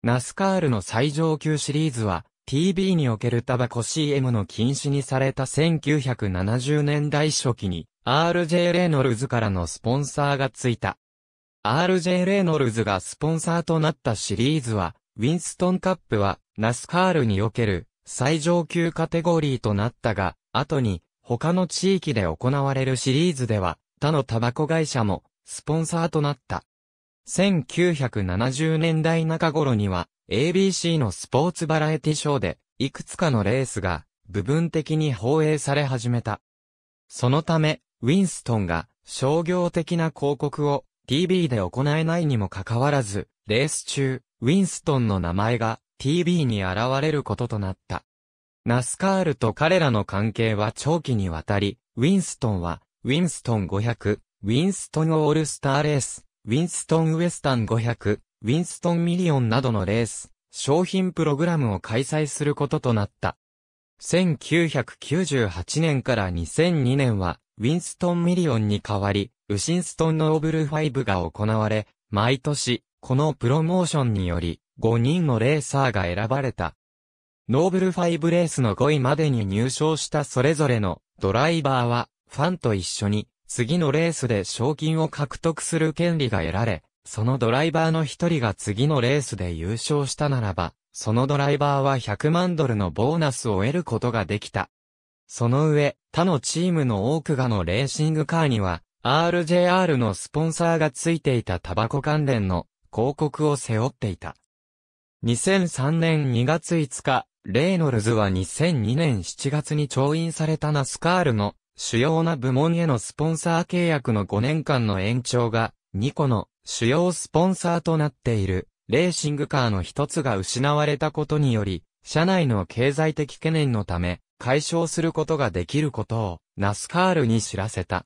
ナスカールの最上級シリーズは TV におけるタバコ CM の禁止にされた1970年代初期に RJ レノルズからのスポンサーがついた。RJ レノルズがスポンサーとなったシリーズは、ウィンストンカップは、ナスカールにおける最上級カテゴリーとなったが、後に、他の地域で行われるシリーズでは、他のタバコ会社も、スポンサーとなった。1970年代中頃には、ABC のスポーツバラエティショーで、いくつかのレースが、部分的に放映され始めた。そのため、ウィンストンが商業的な広告を TV で行えないにもかかわらず、レース中、ウィンストンの名前が TV に現れることとなった。ナスカールと彼らの関係は長期にわたり、ウィンストンは、ウィンストン500、ウィンストンオールスターレース、ウィンストンウエスタン500、ウィンストンミリオンなどのレース、商品プログラムを開催することとなった。1998年から2002年は、ウィンストンミリオンに代わり、ウシンストンノーブルファイブが行われ、毎年、このプロモーションにより、5人のレーサーが選ばれた。ノーブルファイブレースの5位までに入賞したそれぞれのドライバーは、ファンと一緒に、次のレースで賞金を獲得する権利が得られ、そのドライバーの一人が次のレースで優勝したならば、そのドライバーは100万ドルのボーナスを得ることができた。その上、他のチームの多くがのレーシングカーには、RJR のスポンサーがついていたタバコ関連の広告を背負っていた。2003年2月5日、レイノルズは2002年7月に調印されたナスカールの主要な部門へのスポンサー契約の5年間の延長が2個の主要スポンサーとなっている。レーシングカーの一つが失われたことにより、社内の経済的懸念のため、解消することができることを、ナスカールに知らせた。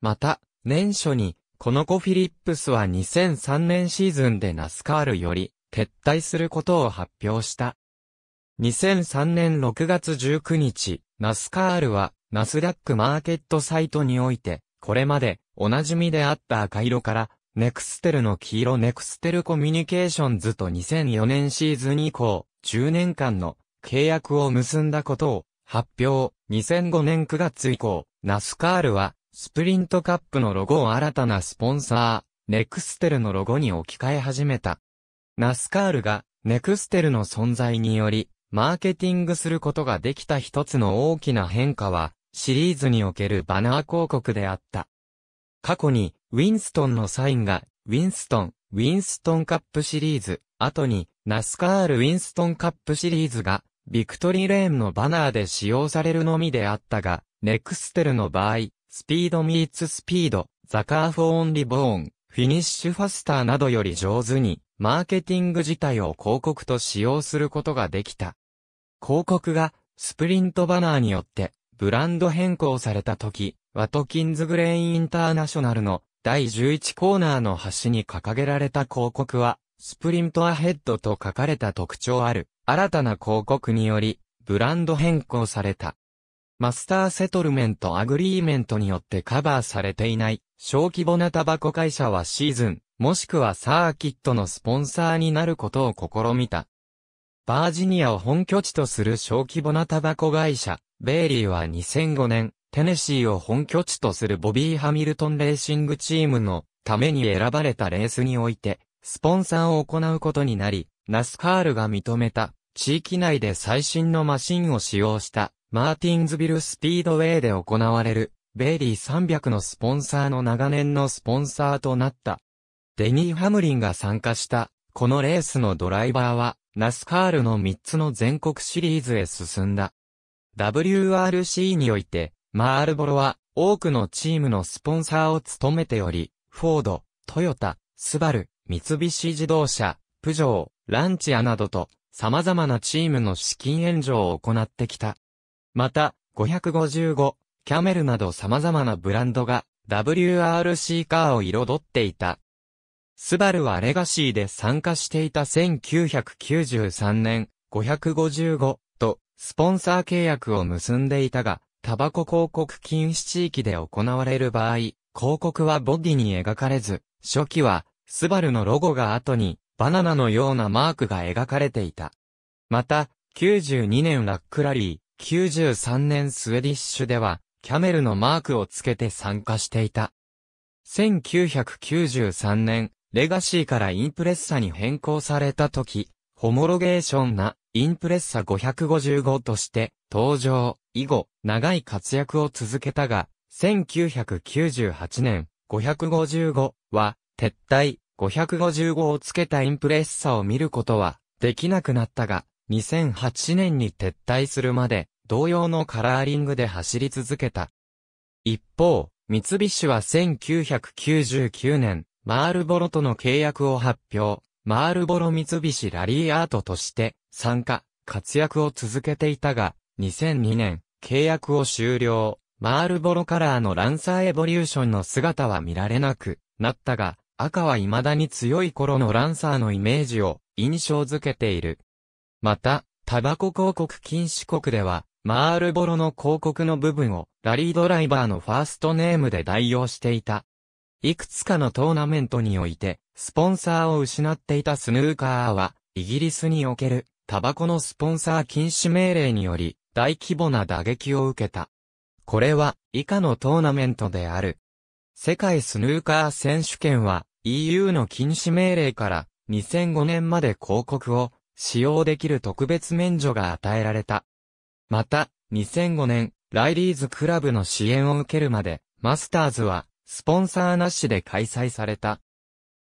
また、年初に、この子フィリップスは2003年シーズンでナスカールより、撤退することを発表した。2003年6月19日、ナスカールは、ナスダックマーケットサイトにおいて、これまで、おなじみであった赤色から、ネクステルの黄色ネクステルコミュニケーションズと2004年シーズン以降、10年間の契約を結んだことを発表。2005年9月以降、ナスカールは、スプリントカップのロゴを新たなスポンサー、ネクステルのロゴに置き換え始めた。ナスカールが、ネクステルの存在により、マーケティングすることができた一つの大きな変化は、シリーズにおけるバナー広告であった。過去に、ウィンストンのサインが、ウィンストン、ウィンストンカップシリーズ、後に、ナスカールウィンストンカップシリーズが、ビクトリーレーンのバナーで使用されるのみであったが、ネクステルの場合、スピードミーツスピード、ザカーフォーンリボーン、フィニッシュファスターなどより上手に、マーケティング自体を広告と使用することができた。広告が、スプリントバナーによって、ブランド変更された時、ワトキンズグレインインターナショナルの第11コーナーの端に掲げられた広告は、スプリントアヘッドと書かれた特徴ある、新たな広告により、ブランド変更された。マスターセトルメントアグリーメントによってカバーされていない、小規模なタバコ会社はシーズン、もしくはサーキットのスポンサーになることを試みた。バージニアを本拠地とする小規模なタバコ会社、ベイリーは2005年、テネシーを本拠地とするボビー・ハミルトン・レーシングチームのために選ばれたレースにおいて、スポンサーを行うことになり、ナスカールが認めた、地域内で最新のマシンを使用した、マーティンズビルスピードウェイで行われる、ベイリー300のスポンサーの長年のスポンサーとなった。デニー・ハムリンが参加した、このレースのドライバーは、ナスカールの3つの全国シリーズへ進んだ。WRC において、マールボロは多くのチームのスポンサーを務めており、フォード、トヨタ、スバル、三菱自動車、プジョー、ランチアなどと、様々なチームの資金援助を行ってきた。また、555、キャメルなど様々なブランドが WRC カーを彩っていた。スバルはレガシーで参加していた1993年555とスポンサー契約を結んでいたが、タバコ広告禁止地域で行われる場合、広告はボディに描かれず、初期はスバルのロゴが後にバナナのようなマークが描かれていた。また、92年ラックラリー、93年スウェディッシュでは、キャメルのマークをつけて参加していた。1993年、レガシーからインプレッサに変更された時、ホモロゲーションなインプレッサ555として登場以後、長い活躍を続けたが、1998年555は撤退555をつけたインプレッサを見ることはできなくなったが、2008年に撤退するまで同様のカラーリングで走り続けた。一方、三菱は1999年マールボロとの契約を発表、マールボロ三菱ラリーアートとして参加、活躍を続けていたが、2002年、契約を終了。マールボロカラーのランサーエボリューションの姿は見られなくなったが、赤は未だに強い頃のランサーのイメージを印象づけている。また、タバコ広告禁止国では、マールボロの広告の部分をラリードライバーのファーストネームで代用していた。いくつかのトーナメントにおいて、スポンサーを失っていたスヌーカーは、イギリスにおける、タバコのスポンサー禁止命令により、大規模な打撃を受けた。これは、以下のトーナメントである。世界スヌーカー選手権は、EU の禁止命令から、2005年まで広告を、使用できる特別免除が与えられた。また、2005年、ライリーズクラブの支援を受けるまで、マスターズは、スポンサーなしで開催された。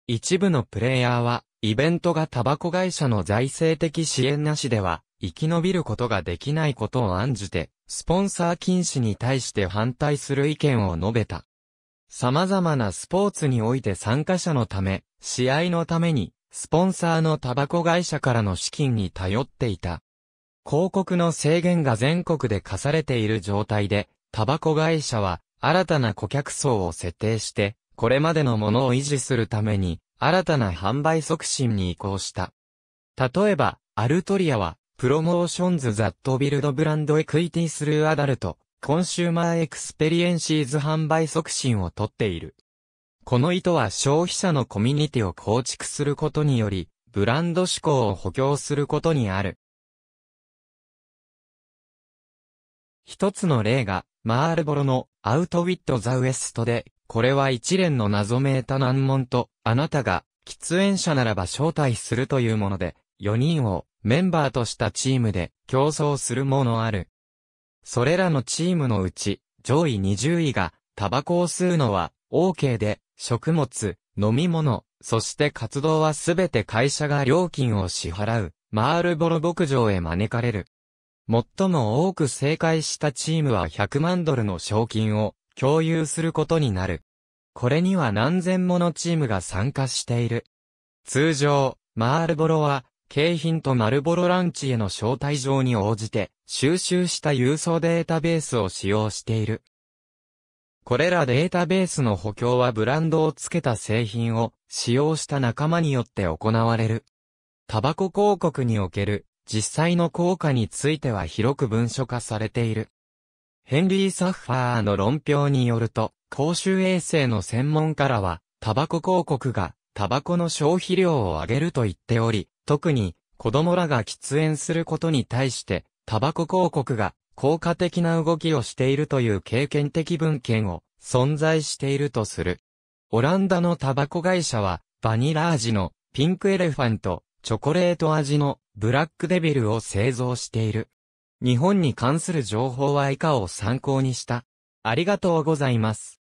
一部のプレイヤーは、イベントがタバコ会社の財政的支援なしでは、生き延びることができないことを案じて、スポンサー禁止に対して反対する意見を述べた。様々なスポーツにおいて参加者のため、試合のために、スポンサーのタバコ会社からの資金に頼っていた。広告の制限が全国で課されている状態で、タバコ会社は新たな顧客層を設定して、これまでのものを維持するために、新たな販売促進に移行した。例えば、アルトリアは、プロモーションズ・ザット・ビルド・ブランド・エクイティ・スルー・アダルト、コンシューマー・エクスペリエンシーズ販売促進をとっている。この意図は消費者のコミュニティを構築することにより、ブランド志向を補強することにある。一つの例が、マールボロのアウトウィット・ザ・ウエストで、これは一連の謎めいた難問と、あなたが、喫煙者ならば招待するというもので、4人をメンバーとしたチームで競争するものある。それらのチームのうち、上位20位が、タバコを吸うのは、OK で、食物、飲み物、そして活動はすべて会社が料金を支払う、マールボロ牧場へ招かれる。最も多く正解したチームは100万ドルの賞金を共有することになる。これには何千ものチームが参加している。通常、マールボロは、景品とマルボロランチへの招待状に応じて、収集した郵送データベースを使用している。これらデータベースの補強はブランドをつけた製品を使用した仲間によって行われる。タバコ広告における実際の効果については広く文書化されている。ヘンリー・サッファーの論評によると、公衆衛生の専門家らは、タバコ広告がタバコの消費量を上げると言っており、特に子供らが喫煙することに対して、タバコ広告が効果的な動きをしているという経験的文献を存在しているとする。オランダのタバコ会社は、バニラ味のピンクエレファント、チョコレート味のブラックデビルを製造している。日本に関する情報は以下を参考にした。ありがとうございます。